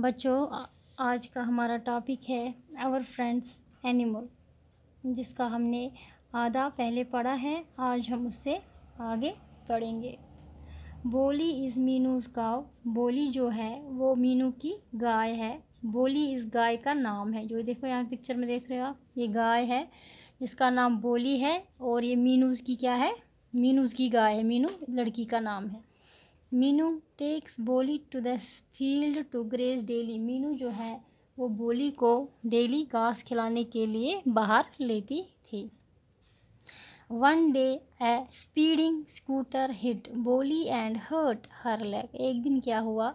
बच्चों आज का हमारा टॉपिक है आवर फ्रेंड्स एनिमल जिसका हमने आधा पहले पढ़ा है आज हम उससे आगे पढ़ेंगे बोली इज़ मीनूज़ का बोली जो है वो मीनू की गाय है बोली इस गाय का नाम है जो देखो यहाँ पिक्चर में देख रहे हो आप ये गाय है जिसका नाम बोली है और ये मीनूज़ की क्या है मीनूज़ की गाय है मीनू लड़की का नाम है Meenu takes Bholi to the field to graze daily Meenu जो है वो बोली को डेली घास खिलाने के लिए बाहर लेती थी one day a speeding scooter hit Bholi and hurt her leg एक दिन क्या हुआ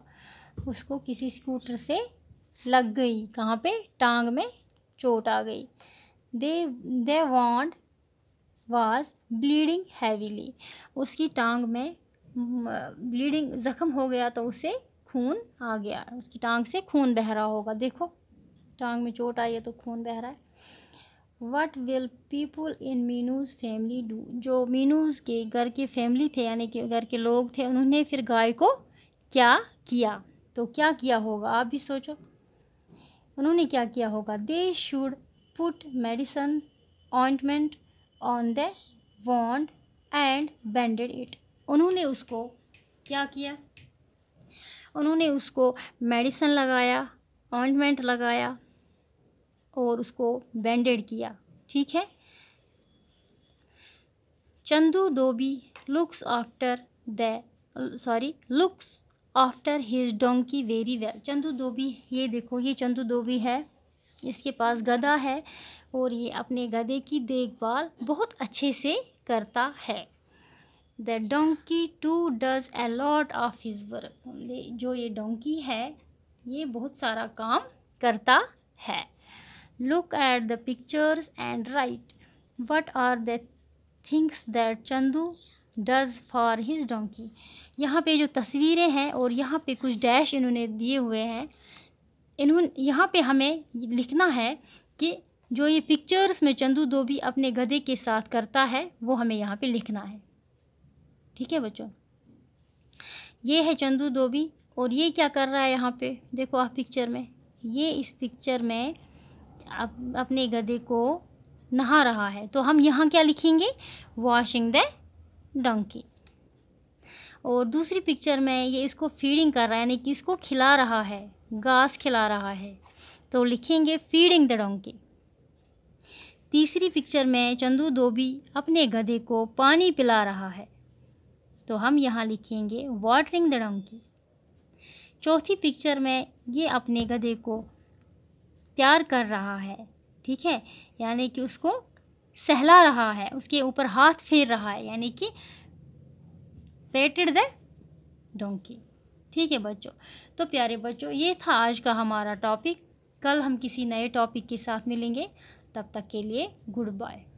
उसको किसी स्कूटर से लग गई कहाँ पे टांग में चोट आ गई the the wound was bleeding heavily उसकी टांग में ब्लीडिंग जख्म हो गया तो उसे खून आ गया उसकी टांग से खून बह रहा होगा देखो टांग में चोट आई है तो खून बह रहा है what will people in Meenu's family do जो मीनूज़ के घर के फैमिली थे यानी कि घर के लोग थे उन्होंने फिर गाय को क्या किया तो क्या किया होगा आप भी सोचो उन्होंने क्या किया होगा they should put medicine ointment on the wound and bandaged it उन्होंने उसको क्या किया उन्होंने उसको मेडिसिन लगाया ऑइंटमेंट लगाया और उसको बैंडेड किया ठीक है Chandu Dhobi looks after the sorry looks after his donkey very well Chandu Dhobi ये देखो ये चंदू धोबी है इसके पास गधा है और ये अपने गधे की देखभाल बहुत अच्छे से करता है the donkey too does a lot of his work जो ये डोंकी है ये बहुत सारा काम करता है look at the pictures and write what are the things that Chandu does for his donkey यहाँ पे जो तस्वीरें हैं और यहाँ पे कुछ डैश इन्होंने दिए हुए हैं इन्होंने यहाँ पे हमें लिखना है कि जो ये पिक्चर्स में चंदू धोबी अपने गधे के साथ करता है वो हमें यहाँ पे लिखना है ठीक है बच्चों ये है चंदू धोबी और ये क्या कर रहा है यहाँ पे देखो आप पिक्चर में ये इस पिक्चर में आप अपने गधे को नहा रहा है तो हम यहाँ क्या लिखेंगे वॉशिंग द डंकी और दूसरी पिक्चर में ये इसको फीडिंग कर रहा है यानी कि इसको खिला रहा है घास खिला रहा है तो लिखेंगे फीडिंग द डंकी तीसरी पिक्चर में चंदू धोबी अपने गधे को पानी पिला रहा है तो हम यहाँ लिखेंगे वाटरिंग द डोंकी चौथी पिक्चर में ये अपने गधे को प्यार कर रहा है ठीक है यानी कि उसको सहला रहा है उसके ऊपर हाथ फेर रहा है यानी कि पेटेड द डोंकी ठीक है बच्चों तो प्यारे बच्चों ये था आज का हमारा टॉपिक कल हम किसी नए टॉपिक के साथ मिलेंगे तब तक के लिए गुड बाय